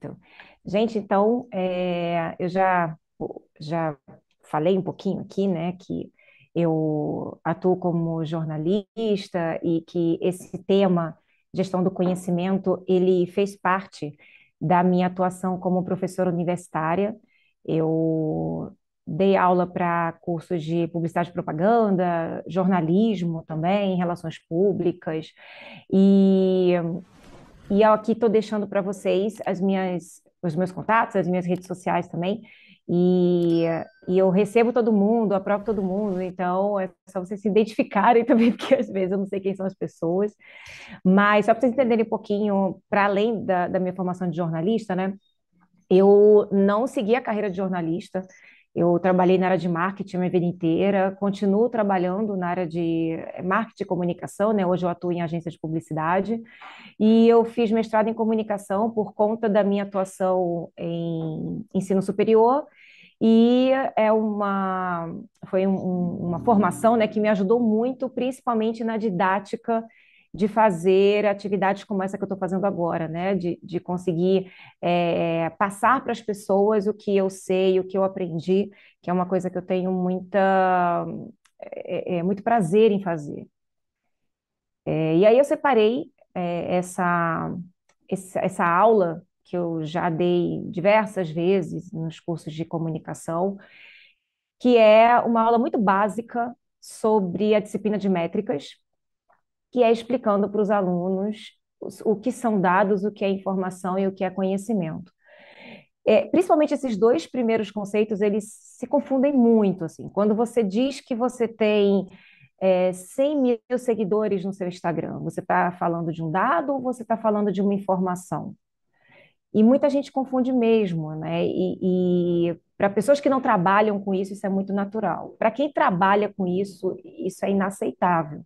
perfeito. Gente, então, é, eu já, já falei um pouquinho aqui, né, que eu atuo como jornalista e que esse tema, gestão do conhecimento, ele fez parte da minha atuação como professora universitária. Eu dei aula para cursos de publicidade e propaganda, jornalismo também, relações públicas, e e eu aqui estou deixando para vocês as minhas, os meus contatos, as minhas redes sociais também. E, e, eu recebo todo mundo, aprovo todo mundo, então é só vocês se identificarem também, porque às vezes eu não sei quem são as pessoas. Mas só para vocês entenderem um pouquinho, para além da, da minha formação de jornalista, né? Eu não segui a carreira de jornalista, eu trabalhei na área de marketing a minha vida inteira, continuo trabalhando na área de eh, marketing e comunicação, né? Hoje eu atuo em agência de publicidade e eu fiz mestrado em comunicação por conta da minha atuação em ensino superior e é uma foi um, uma formação, né, que me ajudou muito, principalmente na didática de fazer atividades como essa que eu estou fazendo agora, né? De, de conseguir é, passar para as pessoas o que eu sei, o que eu aprendi, que é uma coisa que eu tenho muita, é, é, muito prazer em fazer. e aí eu separei essa, essa, essa aula que eu já dei diversas vezes nos cursos de comunicação, que é uma aula muito básica sobre a disciplina de métricas, que é explicando para os alunos o que são dados, o que é informação e o que é conhecimento. É, principalmente esses dois primeiros conceitos, eles se confundem muito, assim. Quando você diz que você tem é, 100 mil seguidores no seu Instagram, você está falando de um dado ou você está falando de uma informação? E muita gente confunde mesmo, né? E, e para pessoas que não trabalham com isso, isso é muito natural. Para quem trabalha com isso, isso é inaceitável.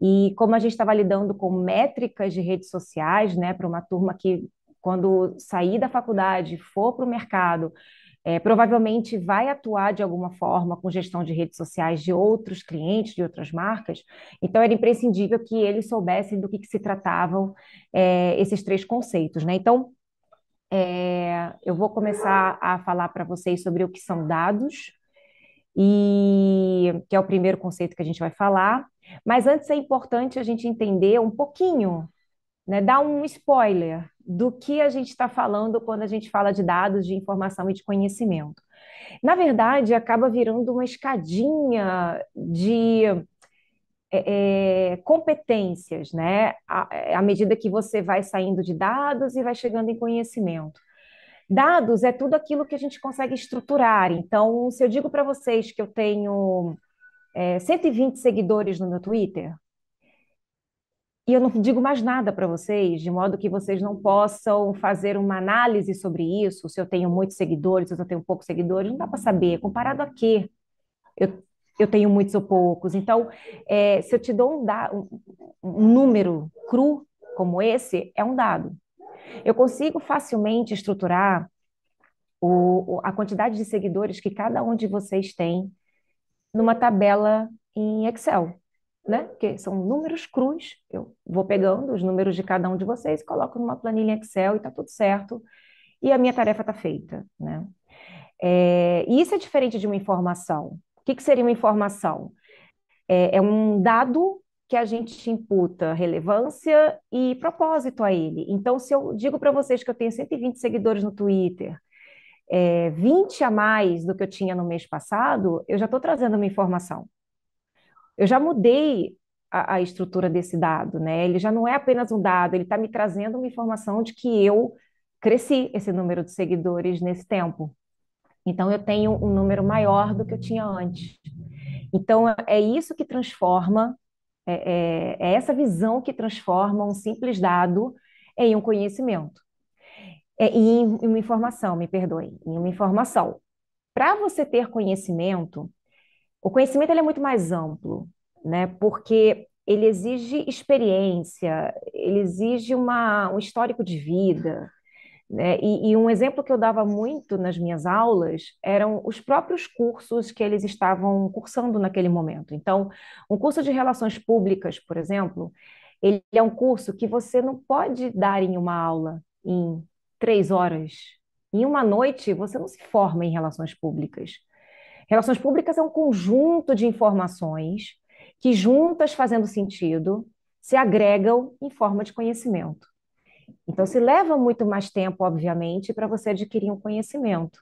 E como a gente estava lidando com métricas de redes sociais, né, para uma turma que, quando sair da faculdade, for para o mercado, é, provavelmente vai atuar de alguma forma com gestão de redes sociais de outros clientes, de outras marcas. Então, era imprescindível que eles soubessem do que, que se tratavam é, esses três conceitos. Né? Então, é, eu vou começar a falar para vocês sobre o que são dados, e que é o primeiro conceito que a gente vai falar. Mas antes é importante a gente entender um pouquinho, né, dar um spoiler do que a gente está falando quando a gente fala de dados, de informação e de conhecimento. Na verdade, acaba virando uma escadinha de é, é competências, né? À, é, à medida que você vai saindo de dados e vai chegando em conhecimento. Dados é tudo aquilo que a gente consegue estruturar. Então, se eu digo para vocês que eu tenho é, 120 seguidores no meu Twitter. E eu não digo mais nada para vocês, de modo que vocês não possam fazer uma análise sobre isso, se eu tenho muitos seguidores, se eu tenho poucos seguidores, não dá para saber, comparado a quê? Eu, eu tenho muitos ou poucos. Então, é, se eu te dou um, da, um, um número cru como esse, é um dado. Eu consigo facilmente estruturar o, a quantidade de seguidores que cada um de vocês tem numa tabela em Excel, né? Porque são números crus, eu vou pegando os números de cada um de vocês, coloco numa planilha em Excel e está tudo certo, e a minha tarefa está feita, né? É, e isso é diferente de uma informação. O que, que seria uma informação? É, é um dado que a gente imputa relevância e propósito a ele. Então, se eu digo para vocês que eu tenho 120 seguidores no Twitter, é, 20 a mais do que eu tinha no mês passado, eu já estou trazendo uma informação. Eu já mudei a, a, estrutura desse dado, né? Ele já não é apenas um dado, ele está me trazendo uma informação de que eu cresci esse número de seguidores nesse tempo. Então, eu tenho um número maior do que eu tinha antes. Então, é isso que transforma, é, é, é essa visão que transforma um simples dado em um conhecimento é, e em uma informação, me perdoe, em uma informação. Para você ter conhecimento, o conhecimento é muito mais amplo, né? Porque ele exige experiência, ele exige uma, um histórico de vida. Né? E, e um exemplo que eu dava muito nas minhas aulas eram os próprios cursos que eles estavam cursando naquele momento. Então, um curso de relações públicas, por exemplo, ele é um curso que você não pode dar em uma aula em três horas. Em uma noite, você não se forma em relações públicas. Relações públicas é um conjunto de informações que, juntas fazendo sentido, se agregam em forma de conhecimento. Então, se leva muito mais tempo, obviamente, para você adquirir um conhecimento.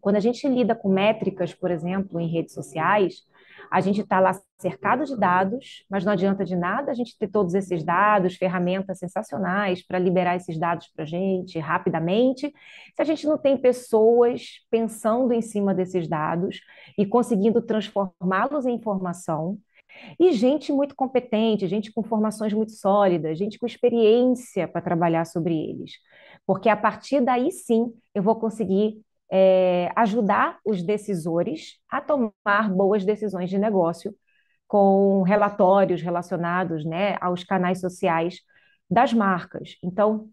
Quando a gente lida com métricas, por exemplo, em redes sociais, a gente está lá cercado de dados, mas não adianta de nada a gente ter todos esses dados, ferramentas sensacionais para liberar esses dados para a gente rapidamente, se a gente não tem pessoas pensando em cima desses dados e conseguindo transformá-los em informação. E gente muito competente, gente com formações muito sólidas, gente com experiência para trabalhar sobre eles. Porque a partir daí sim eu vou conseguir é, ajudar os decisores a tomar boas decisões de negócio com relatórios relacionados né, aos canais sociais das marcas. Então,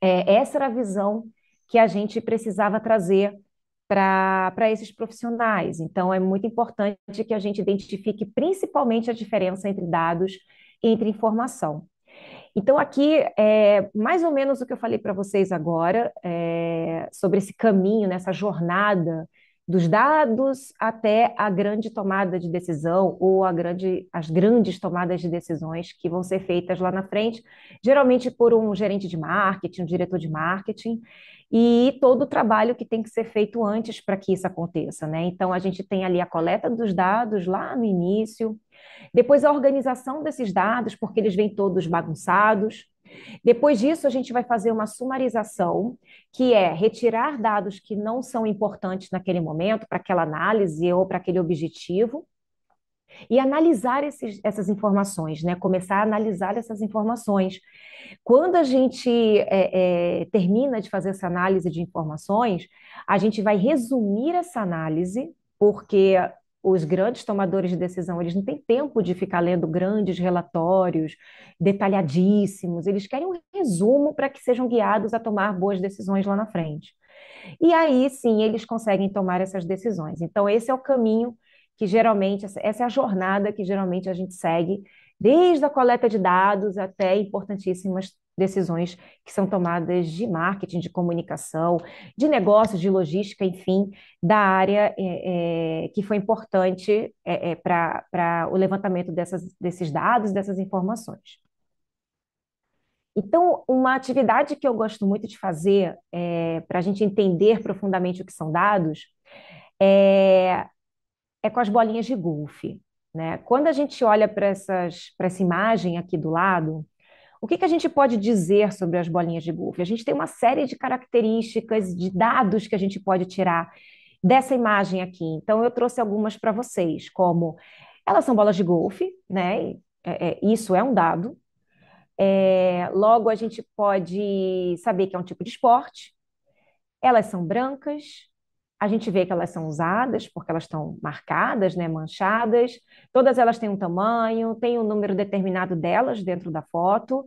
é, essa era a visão que a gente precisava trazer para esses profissionais. Então, é muito importante que a gente identifique principalmente a diferença entre dados e entre informação. Então, aqui é mais ou menos o que eu falei para vocês agora é, sobre esse caminho, nessa né, jornada dos dados até a grande tomada de decisão ou a grande, as grandes tomadas de decisões que vão ser feitas lá na frente, geralmente por um gerente de marketing, um diretor de marketing, e todo o trabalho que tem que ser feito antes para que isso aconteça. Né? Então, a gente tem ali a coleta dos dados lá no início, depois, a organização desses dados, porque eles vêm todos bagunçados. Depois disso, a gente vai fazer uma sumarização, que é retirar dados que não são importantes naquele momento, para aquela análise ou para aquele objetivo, e analisar esses, essas informações, né? começar a analisar essas informações. Quando a gente é, é, termina de fazer essa análise de informações, a gente vai resumir essa análise, porque os grandes tomadores de decisão, eles não têm tempo de ficar lendo grandes relatórios detalhadíssimos, eles querem um resumo para que sejam guiados a tomar boas decisões lá na frente. E aí sim eles conseguem tomar essas decisões. Então, esse é o caminho que geralmente, essa é a jornada que geralmente a gente segue, desde a coleta de dados até importantíssimas decisões que são tomadas de marketing, de comunicação, de negócios, de logística, enfim, da área é, é, que foi importante é, é, para o levantamento dessas, desses dados, dessas informações. Então, uma atividade que eu gosto muito de fazer é, eh, para a gente entender profundamente o que são dados é, é com as bolinhas de golfe. Né? Quando a gente olha para essa imagem aqui do lado, o que, que a gente pode dizer sobre as bolinhas de golfe? A gente tem uma série de características, de dados que a gente pode tirar dessa imagem aqui. Então, eu trouxe algumas para vocês, como elas são bolas de golfe, né? É, é, isso é um dado. É, logo, a gente pode saber que é um tipo de esporte. Elas são brancas, a gente vê que elas são usadas, porque elas estão marcadas, né, manchadas, todas elas têm um tamanho, tem um número determinado delas dentro da foto,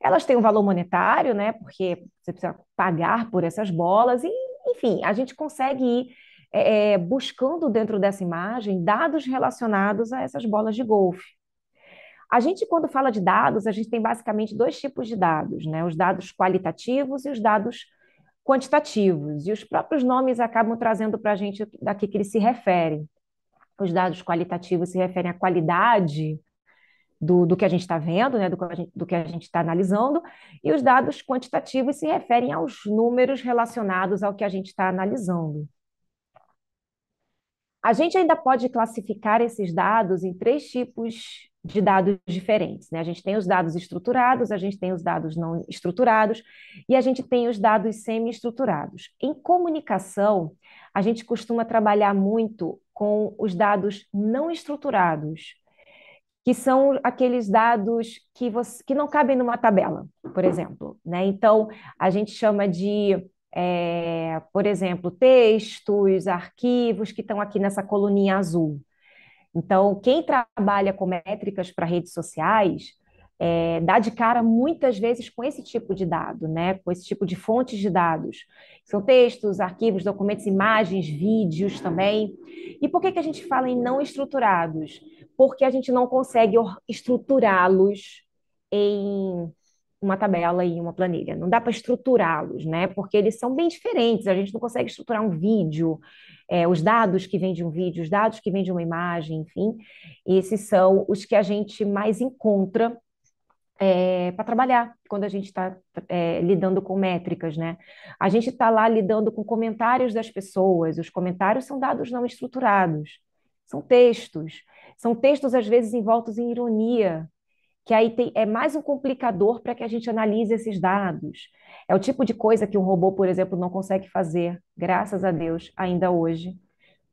elas têm um valor monetário, né, porque você precisa pagar por essas bolas, e, enfim, a gente consegue ir é, é, buscando dentro dessa imagem dados relacionados a essas bolas de golfe. A gente, quando fala de dados, a gente tem basicamente dois tipos de dados, né? Os dados qualitativos e os dados quantitativos, e os próprios nomes acabam trazendo para a gente da que, que eles se referem. Os dados qualitativos se referem à qualidade do, do que a gente está vendo, né, do, do que a gente está analisando, e os dados quantitativos se referem aos números relacionados ao que a gente está analisando. A gente ainda pode classificar esses dados em três tipos de dados diferentes. Né? A gente tem os dados estruturados, a gente tem os dados não estruturados e a gente tem os dados semi-estruturados. Em comunicação, a gente costuma trabalhar muito com os dados não estruturados, que são aqueles dados que, você, que não cabem numa tabela, por exemplo. Né? Então, a gente chama de é, por exemplo, textos, arquivos que estão aqui nessa coluninha azul. Então, quem trabalha com métricas para redes sociais é, dá de cara muitas vezes com esse tipo de dado, né? com esse tipo de fontes de dados. São textos, arquivos, documentos, imagens, vídeos também. E por que, que a gente fala em não estruturados? Porque a gente não consegue estruturá-los em uma tabela e uma planilha. Não dá para estruturá-los, né? Porque eles são bem diferentes. A gente não consegue estruturar um vídeo, é, os dados que vêm de um vídeo, os dados que vêm de uma imagem, enfim. Esses são os que a gente mais encontra é, para trabalhar quando a gente está é, lidando com métricas, né? A gente está lá lidando com comentários das pessoas. Os comentários são dados não estruturados, são textos. São textos, às vezes, envoltos em ironia, que aí tem, é mais um complicador para que a gente analise esses dados. É o tipo de coisa que um robô, por exemplo, não consegue fazer, graças a Deus, ainda hoje,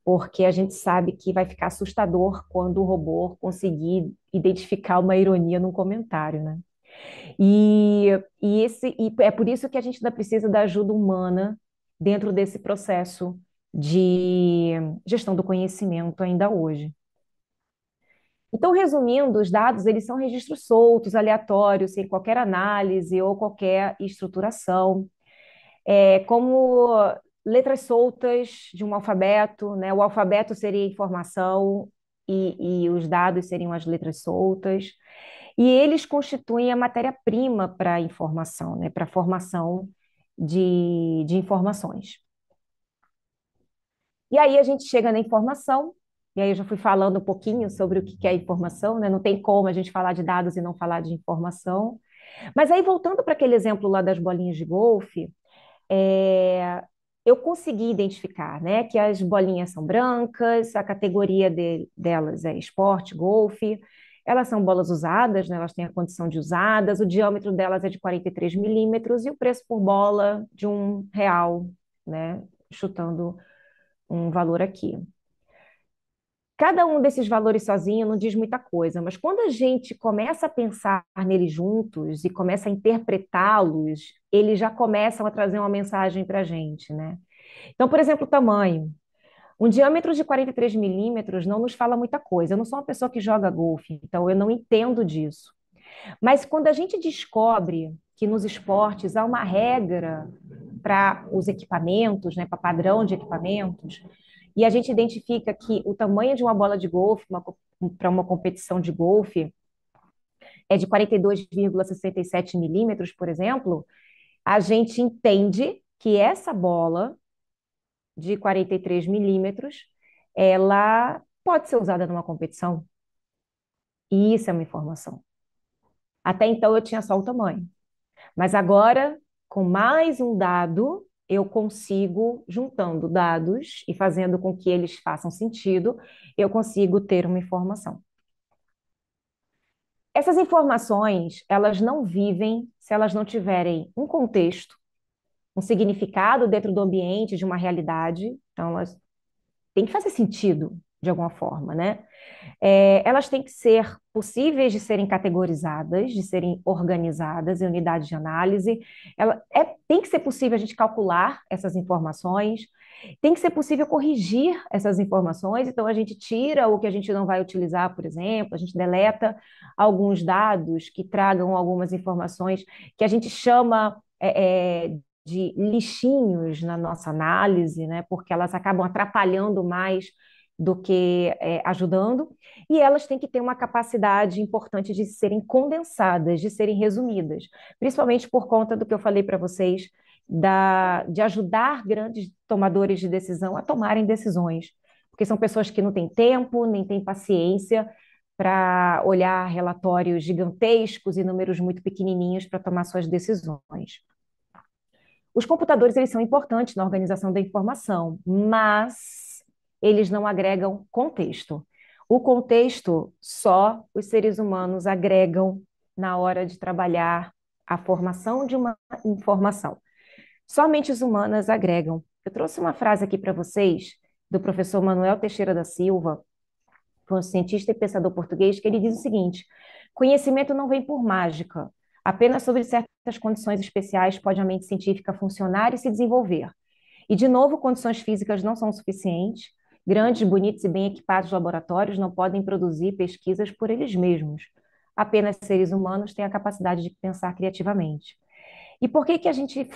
porque a gente sabe que vai ficar assustador quando o robô conseguir identificar uma ironia num comentário, né? E, e, esse, e é por isso que a gente ainda precisa da ajuda humana dentro desse processo de gestão do conhecimento ainda hoje. Então, resumindo, os dados eles são registros soltos, aleatórios, sem qualquer análise ou qualquer estruturação. É, como letras soltas de um alfabeto, né? o alfabeto seria informação e, e os dados seriam as letras soltas. E eles constituem a matéria-prima para a informação, né? para a formação de, de informações. E aí a gente chega na informação, e aí eu já fui falando um pouquinho sobre o que é informação, né? Não tem como a gente falar de dados e não falar de informação. Mas aí, voltando para aquele exemplo lá das bolinhas de golfe, é, eu consegui identificar né, que as bolinhas são brancas, a categoria de, delas é esporte, golfe, elas são bolas usadas, né, elas têm a condição de usadas, o diâmetro delas é de 43 milímetros e o preço por bola de um real, né, chutando um valor aqui. Cada um desses valores sozinho não diz muita coisa, mas quando a gente começa a pensar neles juntos e começa a interpretá-los, eles já começam a trazer uma mensagem para a gente, né? Então, por exemplo, o tamanho. Um diâmetro de 43 milímetros não nos fala muita coisa. Eu não sou uma pessoa que joga golfe, então eu não entendo disso. Mas quando a gente descobre que nos esportes há uma regra para os equipamentos, né, para padrão de equipamentos, e a gente identifica que o tamanho de uma bola de golfe para uma competição de golfe é de 42,67 milímetros, por exemplo. A gente entende que essa bola de 43 milímetros ela pode ser usada numa competição. E isso é uma informação. Até então eu tinha só o tamanho. Mas agora, com mais um dado, eu consigo, juntando dados e fazendo com que eles façam sentido, eu consigo ter uma informação. Essas informações, elas não vivem se elas não tiverem um contexto, um significado dentro do ambiente, de uma realidade. Então, elas têm que fazer sentido, de alguma forma, né? É, elas têm que ser possíveis de serem categorizadas, de serem organizadas em unidades de análise. Ela é, tem que ser possível a gente calcular essas informações, tem que ser possível corrigir essas informações. Então a gente tira o que a gente não vai utilizar, por exemplo, a gente deleta alguns dados que tragam algumas informações que a gente chama é, é de lixinhos na nossa análise, né? Porque elas acabam atrapalhando mais do que é, ajudando, e elas têm que ter uma capacidade importante de serem condensadas, de serem resumidas, principalmente por conta do que eu falei para vocês, da, de ajudar grandes tomadores de decisão a tomarem decisões, porque são pessoas que não têm tempo, nem têm paciência para olhar relatórios gigantescos e números muito pequenininhos para tomar suas decisões. Os computadores eles são importantes na organização da informação, mas eles não agregam contexto. O contexto só os seres humanos agregam na hora de trabalhar a formação de uma informação. Somente os humanas agregam. Eu trouxe uma frase aqui para vocês do professor Manuel Teixeira da Silva, foi é um cientista e pensador português, que ele diz o seguinte: conhecimento não vem por mágica. Apenas sob certas condições especiais pode a mente científica funcionar e se desenvolver. E, de novo, condições físicas não são suficientes, Grandes, bonitos e bem equipados laboratórios não podem produzir pesquisas por eles mesmos. Apenas seres humanos têm a capacidade de pensar criativamente. E por que, que a gente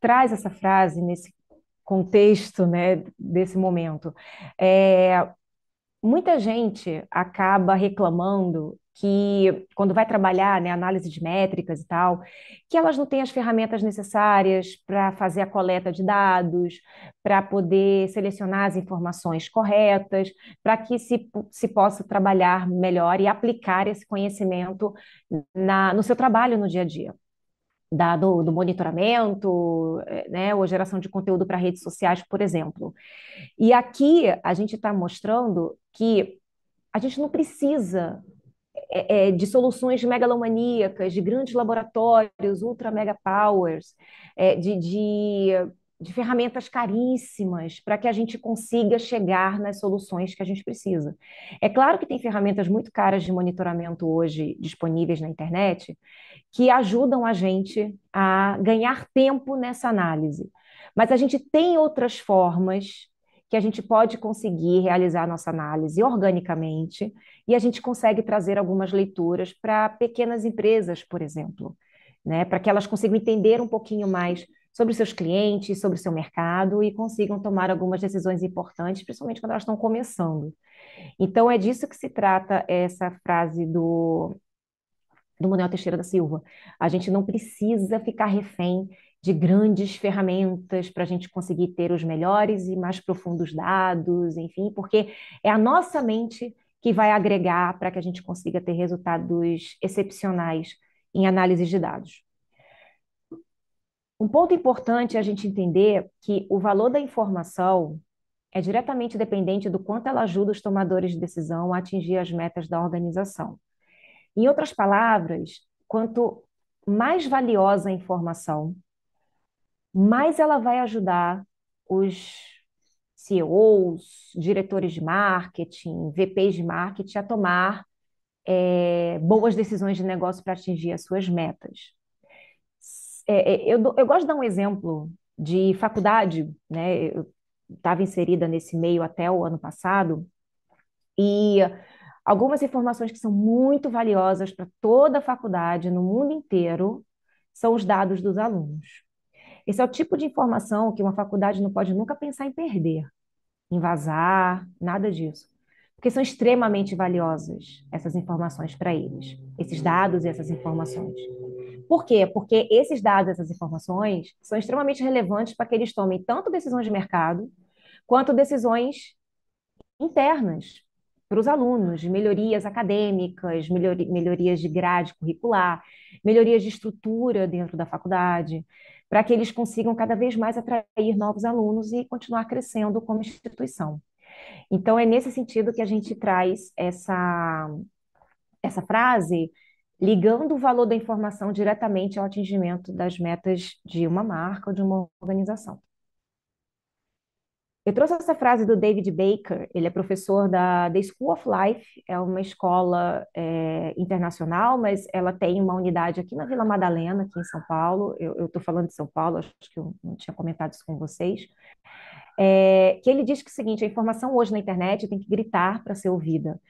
traz essa frase nesse contexto né, desse momento? É, muita gente acaba reclamando que quando vai trabalhar né, análise de métricas e tal, que elas não têm as ferramentas necessárias para fazer a coleta de dados, para poder selecionar as informações corretas, para que se, se possa trabalhar melhor e aplicar esse conhecimento na, no seu trabalho no dia a dia. Da, do, do, monitoramento, eh, né, ou geração de conteúdo para redes sociais, por exemplo. E aqui a gente está mostrando que a gente não precisa é, é, de soluções megalomaníacas, de grandes laboratórios, ultra mega powers, é, de, de, de ferramentas caríssimas para que a gente consiga chegar nas soluções que a gente precisa. É claro que tem ferramentas muito caras de monitoramento hoje disponíveis na internet que ajudam a gente a ganhar tempo nessa análise. Mas a gente tem outras formas que a gente pode conseguir realizar a nossa análise organicamente e a gente consegue trazer algumas leituras para pequenas empresas, por exemplo, né? para que elas consigam entender um pouquinho mais sobre seus clientes, sobre o seu mercado e consigam tomar algumas decisões importantes, principalmente quando elas estão começando. Então, é disso que se trata essa frase do, do Manuel Teixeira da Silva. A gente não precisa ficar refém de grandes ferramentas para a gente conseguir ter os melhores e mais profundos dados, enfim, porque é a nossa mente que vai agregar para que a gente consiga ter resultados excepcionais em análises de dados. Um ponto importante é a gente entender que o valor da informação é diretamente dependente do quanto ela ajuda os tomadores de decisão a atingir as metas da organização. Em outras palavras, quanto mais valiosa a informação, mais ela vai ajudar os CEOs, diretores de marketing, VPs de marketing a tomar é, boas decisões de negócio para atingir as suas metas. É, é eu, eu gosto de dar um exemplo de faculdade, né? Eu estava inserida nesse meio até o ano passado e algumas informações que são muito valiosas para toda a faculdade no mundo inteiro são os dados dos alunos. Esse é o tipo de informação que uma faculdade não pode nunca pensar em perder, em vazar, nada disso. Porque são extremamente valiosas essas informações para eles, esses dados e essas informações. Por quê? Porque esses dados, essas informações, são extremamente relevantes para que eles tomem tanto decisões de mercado, quanto decisões internas para os alunos, melhorias acadêmicas, melhorias de grade curricular, melhorias de estrutura dentro da faculdade para que eles consigam cada vez mais atrair novos alunos e continuar crescendo como instituição. Então, é nesse sentido que a gente traz essa, essa frase, ligando o valor da informação diretamente ao atingimento das metas de uma marca ou de uma organização. Eu trouxe essa frase do David Baker, ele é professor da The School of Life, é uma escola é, internacional, mas ela tem uma unidade aqui na Vila Madalena, aqui em São Paulo. Eu estou falando de São Paulo, acho que eu não tinha comentado isso com vocês. É, que ele diz que é o seguinte: a informação hoje na internet tem que gritar para ser ouvida.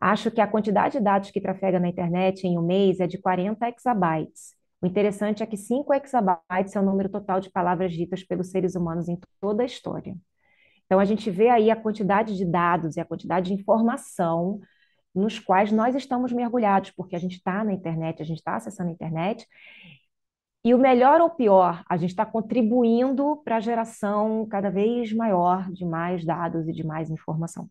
Acho que a quantidade de dados que trafega na internet em um mês é de 40 exabytes. O interessante é que 5 exabytes é o número total de palavras ditas pelos seres humanos em toda a história. Então, a gente vê aí a quantidade de dados e a quantidade de informação nos quais nós estamos mergulhados, porque a gente está na internet, a gente está acessando a internet. E o melhor ou pior, a gente está contribuindo para a geração cada vez maior de mais dados e de mais informação.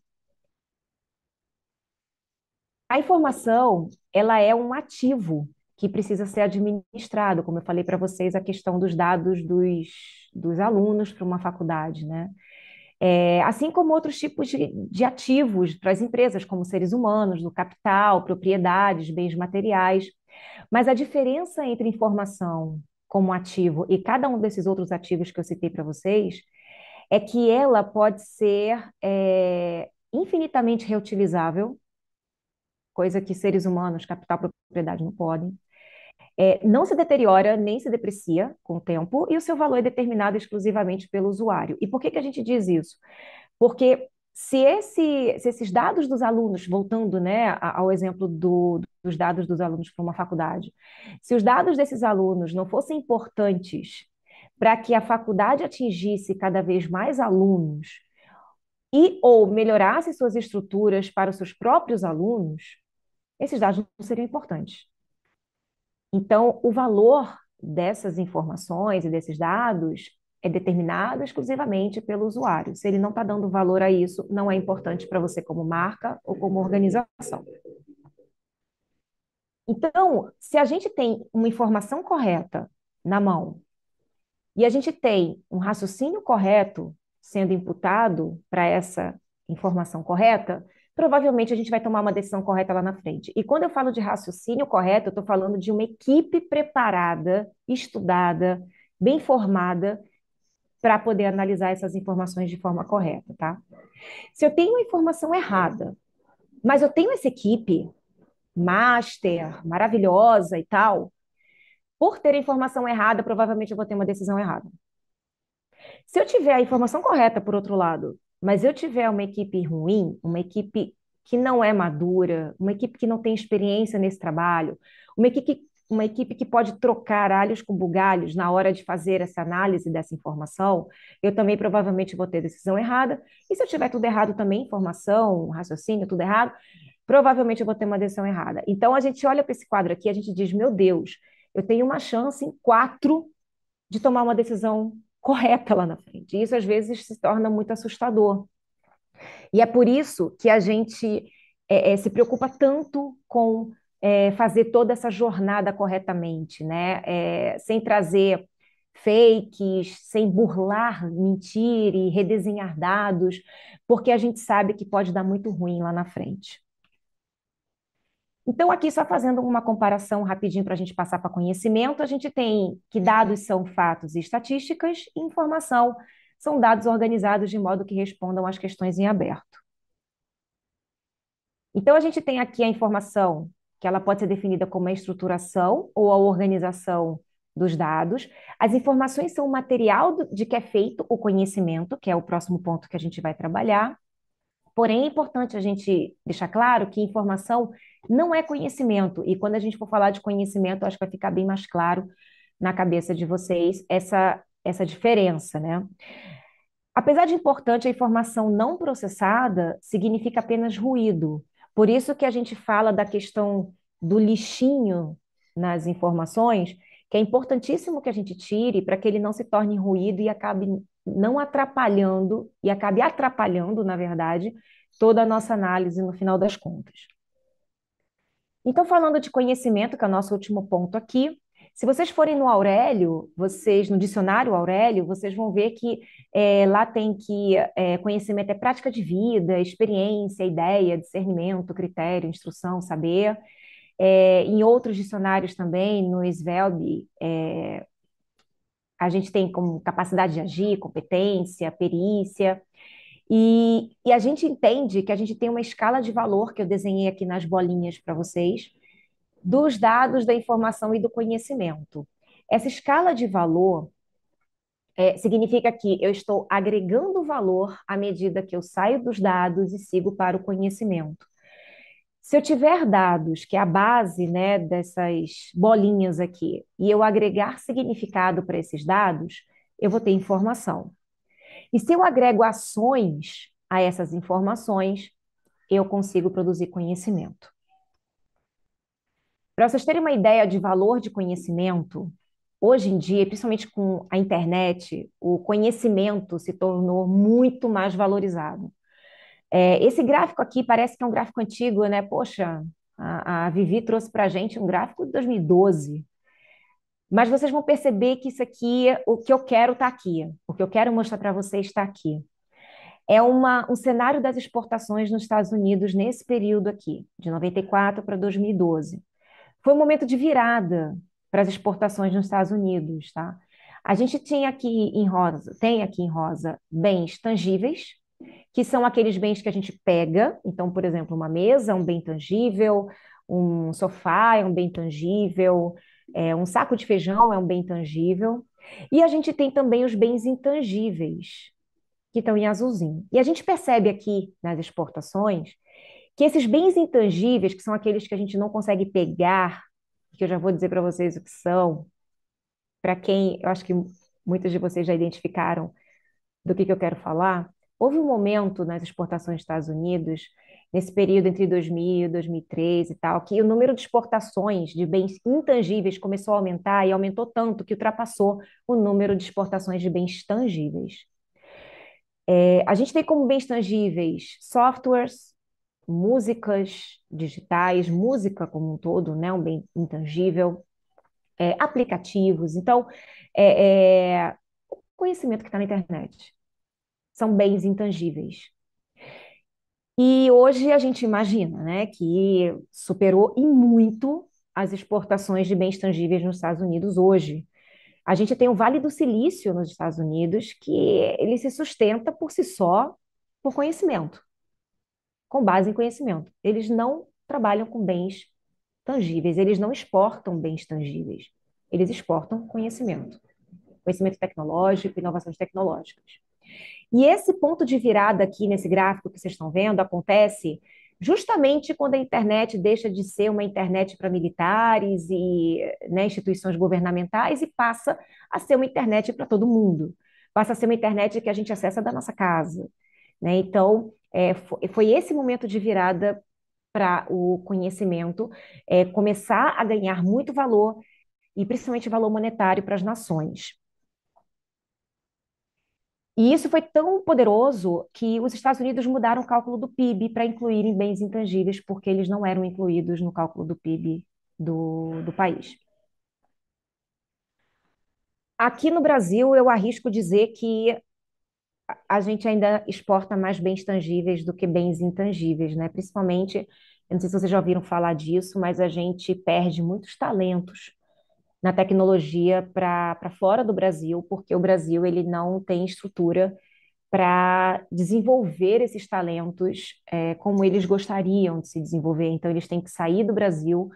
A informação, ela é um ativo que precisa ser administrado, como eu falei para vocês, a questão dos dados dos, dos alunos para uma faculdade, né? É, assim como outros tipos de, de ativos para as empresas, como seres humanos, do capital, propriedades, bens materiais. Mas a diferença entre informação como ativo e cada um desses outros ativos que eu citei para vocês é que ela pode ser é, infinitamente reutilizável, coisa que seres humanos, capital, propriedade não podem é, não se deteriora nem se deprecia com o tempo e o seu valor é determinado exclusivamente pelo usuário. E por que, que a gente diz isso? Porque se, esse, se esses dados dos alunos, voltando né, ao exemplo do, dos dados dos alunos para uma faculdade, se os dados desses alunos não fossem importantes para que a faculdade atingisse cada vez mais alunos e ou melhorasse suas estruturas para os seus próprios alunos, esses dados não seriam importantes. Então, o valor dessas informações e desses dados é determinado exclusivamente pelo usuário. Se ele não está dando valor a isso, não é importante para você como marca ou como organização. Então, se a gente tem uma informação correta na mão e a gente tem um raciocínio correto sendo imputado para essa informação correta, provavelmente a gente vai tomar uma decisão correta lá na frente. E quando eu falo de raciocínio correto, eu estou falando de uma equipe preparada, estudada, bem formada, para poder analisar essas informações de forma correta, tá? Se eu tenho a informação errada, mas eu tenho essa equipe master, maravilhosa e tal, por ter a informação errada, provavelmente eu vou ter uma decisão errada. Se eu tiver a informação correta, por outro lado, mas eu tiver uma equipe ruim, uma equipe que não é madura, uma equipe que não tem experiência nesse trabalho, uma equipe, uma equipe que pode trocar alhos com bugalhos na hora de fazer essa análise dessa informação, eu também provavelmente vou ter decisão errada. E se eu tiver tudo errado também, informação, raciocínio, tudo errado, provavelmente eu vou ter uma decisão errada. Então a gente olha para esse quadro aqui, a gente diz: meu Deus, eu tenho uma chance em quatro de tomar uma decisão correta lá na frente. isso às vezes se torna muito assustador. E é por isso que a gente é, é, se preocupa tanto com é, fazer toda essa jornada corretamente, né? É, sem trazer fakes, sem burlar, mentir e redesenhar dados, porque a gente sabe que pode dar muito ruim lá na frente. Então, aqui, só fazendo uma comparação rapidinho para a gente passar para conhecimento, a gente tem que uhum. dados são fatos e estatísticas, e informação são dados organizados de modo que respondam às questões em aberto. Então, a gente tem aqui a informação, que ela pode ser definida como a estruturação ou a organização dos dados. As informações são o material de que é feito o conhecimento, que é o próximo ponto que a gente vai trabalhar. Porém, é importante a gente deixar claro que informação não é conhecimento. E quando a gente for falar de conhecimento, acho que vai ficar bem mais claro na cabeça de vocês essa, essa diferença, né? Apesar de importante, a informação não processada significa apenas ruído. Por isso que a gente fala da questão do lixinho nas informações, que é importantíssimo que a gente tire para que ele não se torne ruído e acabe não atrapalhando, e acabe atrapalhando, na verdade, toda a nossa análise no final das contas. Então, falando de conhecimento, que é o nosso último ponto aqui, se vocês forem no Aurélio, vocês no dicionário Aurélio, vocês vão ver que é, lá tem que é, conhecimento é prática de vida, experiência, ideia, discernimento, critério, instrução, saber. É, em outros dicionários também, no Svelb, é, a gente tem como capacidade de agir, competência, perícia. E, e a gente entende que a gente tem uma escala de valor que eu desenhei aqui nas bolinhas para vocês, dos dados, da informação e do conhecimento. Essa escala de valor é, significa que eu estou agregando valor à medida que eu saio dos dados e sigo para o conhecimento. Se eu tiver dados, que é a base né, dessas bolinhas aqui, e eu agregar significado para esses dados, eu vou ter informação. E se eu agrego ações a essas informações, eu consigo produzir conhecimento. Para vocês terem uma ideia de valor de conhecimento, hoje em dia, principalmente com a internet, o conhecimento se tornou muito mais valorizado. É, esse gráfico aqui parece que é um gráfico antigo, né? Poxa, a, a Vivi trouxe para a gente um gráfico de 2012. Mas vocês vão perceber que isso aqui, o que eu quero está aqui, o que eu quero mostrar para vocês está aqui. É uma, um cenário das exportações nos Estados Unidos nesse período aqui, de 94 para 2012. Foi um momento de virada para as exportações nos Estados Unidos, tá? A gente tinha aqui em rosa, tem aqui em rosa bens tangíveis, que são aqueles bens que a gente pega. Então, por exemplo, uma mesa é um bem tangível, um sofá é um bem tangível, é, um saco de feijão é um bem tangível. E a gente tem também os bens intangíveis, que estão em azulzinho. E a gente percebe aqui nas exportações que esses bens intangíveis, que são aqueles que a gente não consegue pegar, que eu já vou dizer para vocês o que são, para quem eu acho que muitos de vocês já identificaram do que, que eu quero falar, Houve um momento nas exportações dos Estados Unidos, nesse período entre 2000 e 2003 e tal, que o número de exportações de bens intangíveis começou a aumentar e aumentou tanto que ultrapassou o número de exportações de bens tangíveis. É, a gente tem como bens tangíveis softwares, músicas digitais, música como um todo, né, um bem intangível, é, aplicativos. Então, é, é, o conhecimento que está na internet, são bens intangíveis. E hoje a gente imagina, né, que superou e muito as exportações de bens tangíveis nos Estados Unidos hoje. A gente tem o Vale do Silício nos Estados Unidos, que ele se sustenta por si só por conhecimento, com base em conhecimento. Eles não trabalham com bens tangíveis, eles não exportam bens tangíveis, eles exportam conhecimento, conhecimento tecnológico, inovações tecnológicas. E esse ponto de virada aqui nesse gráfico que vocês estão vendo acontece justamente quando a internet deixa de ser uma internet para militares e né, instituições governamentais e passa a ser uma internet para todo mundo, passa a ser uma internet que a gente acessa da nossa casa. Né? Então, é, foi esse momento de virada para o conhecimento é, começar a ganhar muito valor e principalmente valor monetário para as nações. E isso foi tão poderoso que os Estados Unidos mudaram o cálculo do PIB para incluírem bens intangíveis, porque eles não eram incluídos no cálculo do PIB do, do país. Aqui no Brasil, eu arrisco dizer que a gente ainda exporta mais bens tangíveis do que bens intangíveis, né? Principalmente, eu não sei se vocês já ouviram falar disso, mas a gente perde muitos talentos na tecnologia para fora do Brasil, porque o Brasil ele não tem estrutura para desenvolver esses talentos é, como eles gostariam de se desenvolver. Então, eles têm que sair do Brasil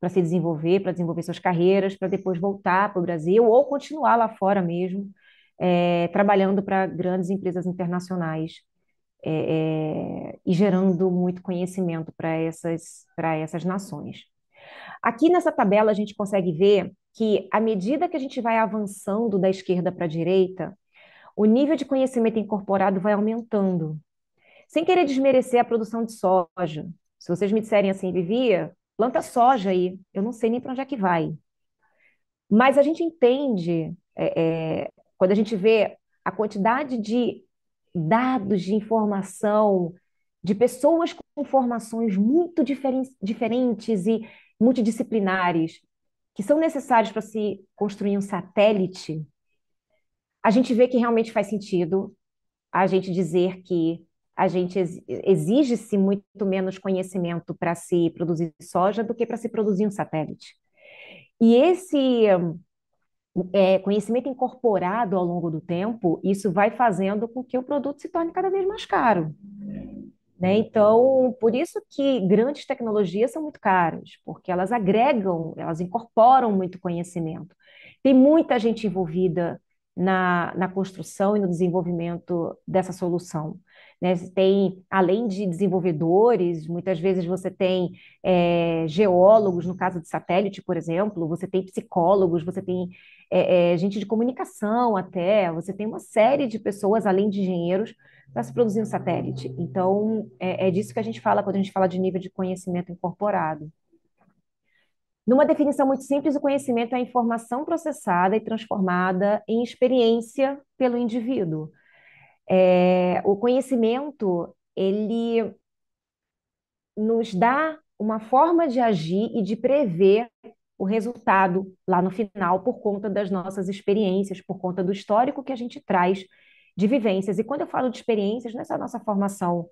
para se desenvolver, para desenvolver suas carreiras, para depois voltar para o Brasil ou continuar lá fora mesmo, é, trabalhando para grandes empresas internacionais é, é, e gerando muito conhecimento para essas, essas nações. Aqui nessa tabela a gente consegue ver que, à medida que a gente vai avançando da esquerda para a direita, o nível de conhecimento incorporado vai aumentando. Sem querer desmerecer a produção de soja. Se vocês me disserem assim, Vivia, planta soja aí, eu não sei nem para onde é que vai. Mas a gente entende, é, é, quando a gente vê a quantidade de dados, de informação, de pessoas com formações muito diferen diferentes e multidisciplinares, que são necessários para se construir um satélite, a gente vê que realmente faz sentido a gente dizer que a gente exige-se muito menos conhecimento para se produzir soja do que para se produzir um satélite. E esse é, conhecimento incorporado ao longo do tempo, isso vai fazendo com que o produto se torne cada vez mais caro. Né? Uhum. Então, por isso que grandes tecnologias são muito caras, porque elas agregam, elas incorporam muito conhecimento. Tem muita gente envolvida na, na construção e no desenvolvimento dessa solução. Né? Tem, além de desenvolvedores, muitas vezes você tem é, geólogos, no caso de satélite, por exemplo, você tem psicólogos, você tem é, é, gente de comunicação até, você tem uma série de pessoas, além de engenheiros, para tá se produzir um satélite. Então, é, é disso que a gente fala quando a gente fala de nível de conhecimento incorporado. Numa definição muito simples, o conhecimento é a informação processada e transformada em experiência pelo indivíduo. É, o conhecimento, ele nos dá uma forma de agir e de prever o resultado lá no final por conta das nossas experiências, por conta do histórico que a gente traz de vivências. E quando eu falo de experiências, não é só a nossa formação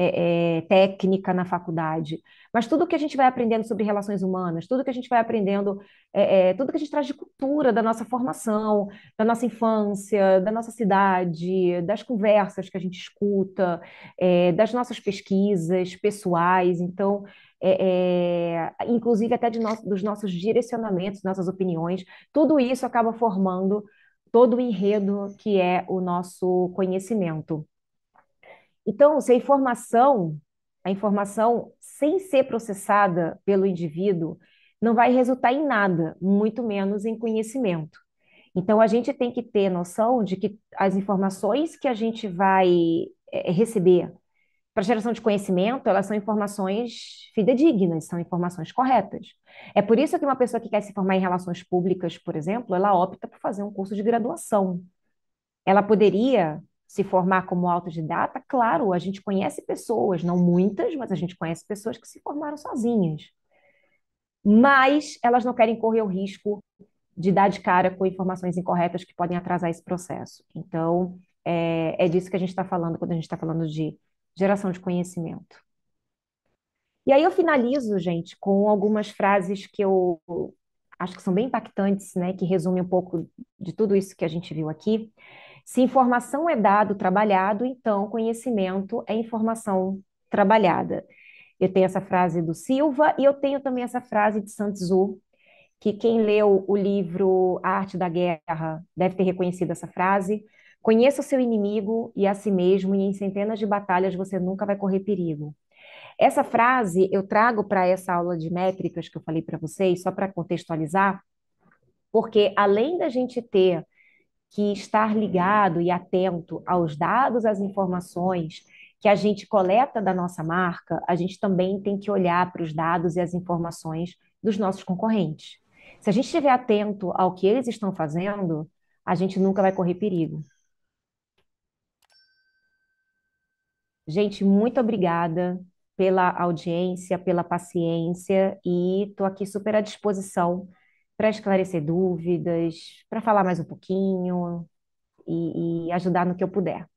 é, é, técnica na faculdade, mas tudo que a gente vai aprendendo sobre relações humanas, tudo que a gente vai aprendendo, é, é tudo que a gente traz de cultura da nossa formação, da nossa infância, da nossa cidade, das conversas que a gente escuta, é, das nossas pesquisas pessoais, então, é, inclusive até no, dos nossos direcionamentos, nossas opiniões, tudo isso acaba formando todo o enredo que é o nosso conhecimento. Então, se a informação, a informação sem ser processada pelo indivíduo, não vai resultar em nada, muito menos em conhecimento. Então, a gente tem que ter noção de que as informações que a gente vai eh, receber para geração de conhecimento, elas são informações fidedignas, são informações corretas. É por isso que uma pessoa que quer se formar em relações públicas, por exemplo, ela opta por fazer um curso de graduação. Ela poderia se formar como autodidata? Claro, a gente conhece pessoas, não muitas, mas a gente conhece pessoas que se formaram sozinhas. Mas elas não querem correr o risco de dar de cara com informações incorretas que podem atrasar esse processo. Então, é, é disso que a gente está falando quando a gente está falando de geração de conhecimento. E aí eu finalizo, gente, com algumas frases que eu acho que são bem impactantes, né, que resumem um pouco de tudo isso que a gente viu aqui. Se informação é dado trabalhado, então conhecimento é informação trabalhada. Eu tenho essa frase do Silva e eu tenho também essa frase de Santzu, que quem leu o livro A Arte da Guerra deve ter reconhecido essa frase. Conheça o seu inimigo e a si mesmo, e em centenas de batalhas você nunca vai correr perigo. Essa frase eu trago para essa aula de métricas que eu falei para vocês, só para contextualizar, porque além da gente ter que estar ligado e atento aos dados, às informações que a gente coleta da nossa marca, a gente também tem que olhar para os dados e as informações dos nossos concorrentes. Se a gente estiver atento ao que eles estão fazendo, a gente nunca vai correr perigo. Gente, muito obrigada pela audiência, pela paciência e estou aqui super à disposição para esclarecer dúvidas, para falar mais um pouquinho e, e ajudar no que eu puder.